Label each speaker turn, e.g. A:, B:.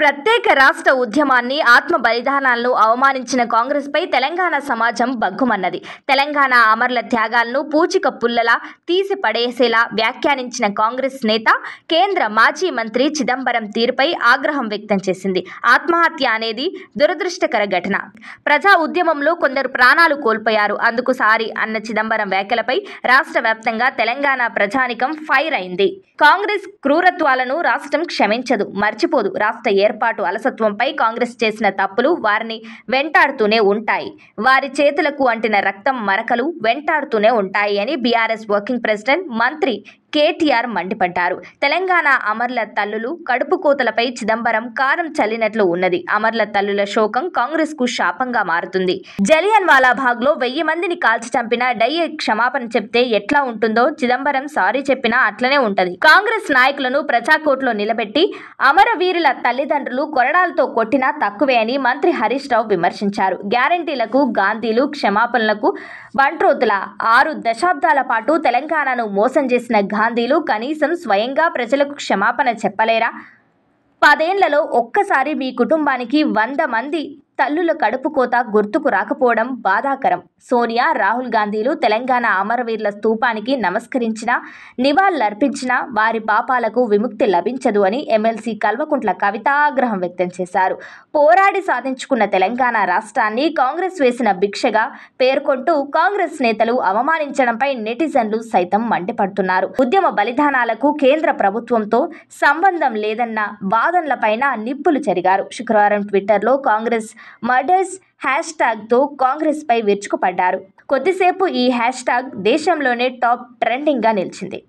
A: ప్రత్యేక రాష్ట్ర ఉద్యమాన్ని ఆత్మ బలిదానాలను అవమానించిన కాంగ్రెస్పై తెలంగాణ సమాజం బగ్గుమన్నది తెలంగాణ అమరుల త్యాగాలను పూచిక పుల్లలా తీసి పడేసేలా వ్యాఖ్యానించిన కాంగ్రెస్ నేత కేంద్ర మాజీ మంత్రి చిదంబరం తీరుపై ఆగ్రహం వ్యక్తం చేసింది ఆత్మహత్య అనేది దురదృష్టకర ఘటన ప్రజా ఉద్యమంలో కొందరు ప్రాణాలు కోల్పోయారు అందుకు సారి అన్న చిదంబరం వ్యాఖ్యలపై రాష్ట్ర వ్యాప్తంగా తెలంగాణ ప్రజానికం ఫైర్ అయింది కాంగ్రెస్ క్రూరత్వాలను రాష్ట్రం క్షమించదు మర్చిపోదు రాష్ట్ర ఏర్పాటు అలసత్వంపై కాంగ్రెస్ చేసిన తప్పులు వారిని వెంటాడుతూనే ఉంటాయి వారి చేతులకు అంటిన రక్తం మరకలు వెంటాడుతూనే ఉంటాయి అని బీఆర్ఎస్ వర్కింగ్ ప్రెసిడెంట్ మంత్రి కేటీఆర్ మండిపడ్డారు తెలంగాణ అమర్ల తల్లులు కడుపు కోతలపై చిదంబరం కారం చల్లినట్లు ఉన్నది అమర్ల తల్లుల శోకం కాంగ్రెస్ కు శాపంగా మారుతుంది జలియన్ వాలాభాగ్ లో వెయ్యి మందిని కాల్చి చంపిన డయ్యే క్షమాపణ చెప్తే ఎట్లా ఉంటుందో చిదంబరం సారీ చెప్పినా అట్లనే ఉంటది కాంగ్రెస్ నాయకులను ప్రజాకోట్లో నిలబెట్టి అమరవీరుల తల్లిదండ్రులు కొరడాలతో కొట్టినా తక్కువే అని మంత్రి హరీష్ రావు విమర్శించారు గ్యారంటీలకు గాంధీలు క్షమాపణలకు వంట్రోతుల ఆరు దశాబ్దాల పాటు తెలంగాణను మోసం చేసిన గాంధీలు కనీసం స్వయంగా ప్రజలకు క్షమాపణ చెప్పలేరా పదేండ్లలో ఒక్కసారి మీ కుటుంబానికి వంద మంది తల్లుల కడుపుకోత గుర్తుకు రాకపోవడం బాధాకరం సోనియా రాహుల్ గాంధీలు తెలంగాణ అమరవీరుల స్థూపానికి నమస్కరించిన నివాళులర్పించిన వారి పాపాలకు విముక్తి లభించదు అని ఎమ్మెల్సీ కల్వకుంట్ల కవితాగ్రహం వ్యక్తం చేశారు పోరాడి సాధించుకున్న తెలంగాణ రాష్ట్రాన్ని కాంగ్రెస్ వేసిన భిక్షగా పేర్కొంటూ కాంగ్రెస్ నేతలు అవమానించడంపై నెటిజన్లు సైతం మండిపడుతున్నారు ఉద్యమ బలిదానాలకు కేంద్ర ప్రభుత్వంతో సంబంధం లేదన్న వాదనలపైన నిప్పులు జరిగారు శుక్రవారం ట్విట్టర్లో కాంగ్రెస్ మర్డర్స్ హ్యాష్ ట్యాగ్తో కాంగ్రెస్పై విరుచుకుపడ్డారు కొద్దిసేపు ఈ హ్యాష్ ట్యాగ్ దేశంలోనే టాప్ ట్రెండింగ్గా నిలిచింది